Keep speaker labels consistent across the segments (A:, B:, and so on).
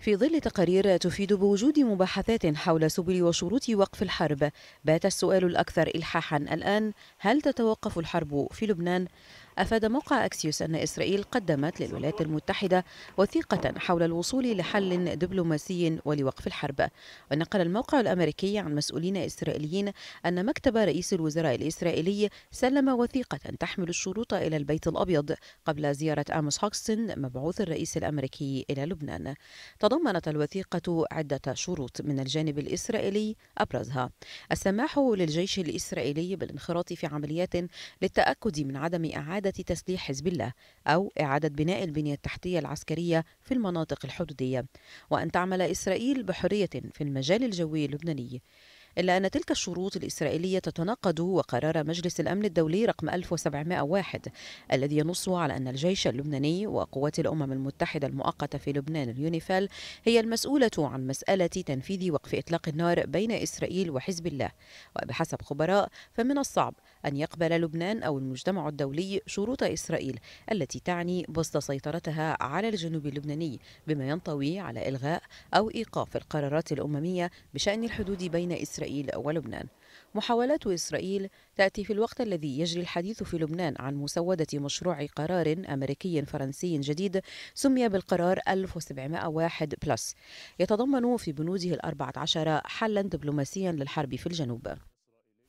A: في ظل تقارير تفيد بوجود مباحثات حول سبل وشروط وقف الحرب بات السؤال الأكثر إلحاحا الآن هل تتوقف الحرب في لبنان؟ أفاد موقع أكسيوس أن إسرائيل قدمت للولايات المتحدة وثيقة حول الوصول لحل دبلوماسي ولوقف الحرب ونقل الموقع الأمريكي عن مسؤولين إسرائيليين أن مكتب رئيس الوزراء الإسرائيلي سلم وثيقة تحمل الشروط إلى البيت الأبيض قبل زيارة آموس هوكسن مبعوث الرئيس الأمريكي إلى لبنان تضمنت الوثيقة عدة شروط من الجانب الإسرائيلي أبرزها السماح للجيش الإسرائيلي بالانخراط في عمليات للتأكد من عدم إعادة إعادة تسليح حزب الله أو إعادة بناء البنية التحتية العسكرية في المناطق الحدودية وأن تعمل إسرائيل بحرية في المجال الجوي اللبناني إلا أن تلك الشروط الإسرائيلية تتناقض وقرار مجلس الأمن الدولي رقم 1701 الذي ينص على أن الجيش اللبناني وقوات الأمم المتحدة المؤقتة في لبنان اليونيفال هي المسؤولة عن مسألة تنفيذ وقف إطلاق النار بين إسرائيل وحزب الله وبحسب خبراء فمن الصعب أن يقبل لبنان أو المجتمع الدولي شروط إسرائيل التي تعني بسط سيطرتها على الجنوب اللبناني بما ينطوي على إلغاء أو إيقاف القرارات الأممية بشأن الحدود بين إسرائيل إسرائيل ولبنان محاولات إسرائيل تأتي في الوقت الذي يجري الحديث في لبنان عن مسودة مشروع قرار أمريكي فرنسي جديد سمي بالقرار 1701 بلس يتضمن في بنوده الأربعة عشر حلا دبلوماسيا للحرب في الجنوب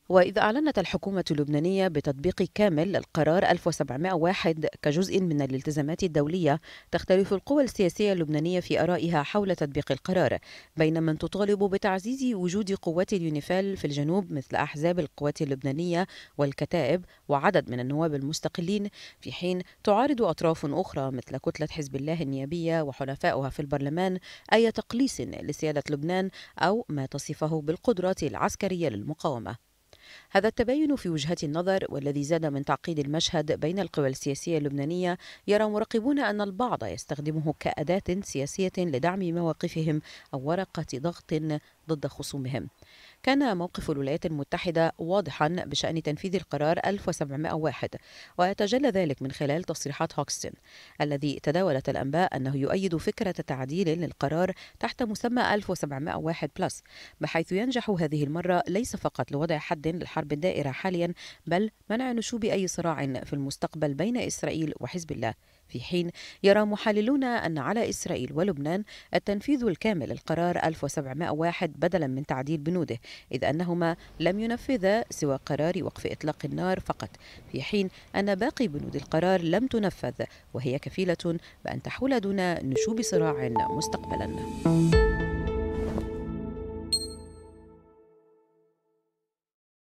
A: وإذ أعلنت الحكومة اللبنانية بتطبيق كامل القرار 1701 كجزء من الالتزامات الدولية تختلف القوى السياسية اللبنانية في آرائها حول تطبيق القرار بين من تطالب بتعزيز وجود قوات اليونيفال في الجنوب مثل أحزاب القوات اللبنانية والكتائب وعدد من النواب المستقلين في حين تعارض أطراف أخرى مثل كتلة حزب الله النيابية وحلفائها في البرلمان أي تقليص لسيادة لبنان أو ما تصفه بالقدرات العسكرية للمقاومة هذا التباين في وجهة النظر والذي زاد من تعقيد المشهد بين القوى السياسية اللبنانية يرى مراقبون أن البعض يستخدمه كأداة سياسية لدعم مواقفهم أو ورقة ضغط ضد خصومهم كان موقف الولايات المتحدة واضحا بشأن تنفيذ القرار 1701 ويتجلى ذلك من خلال تصريحات هوكستن الذي تداولت الأنباء أنه يؤيد فكرة تعديل للقرار تحت مسمى 1701 بلس بحيث ينجح هذه المرة ليس فقط لوضع حد للحرب الدائرة حاليا بل منع نشوب أي صراع في المستقبل بين إسرائيل وحزب الله في حين يرى محللون أن على إسرائيل ولبنان التنفيذ الكامل للقرار 1701 بدلا من تعديل بنوده إذ أنهما لم ينفذا سوى قرار وقف إطلاق النار فقط في حين أن باقي بنود القرار لم تنفذ وهي كفيلة بأن تحول دون نشوب صراع مستقبلا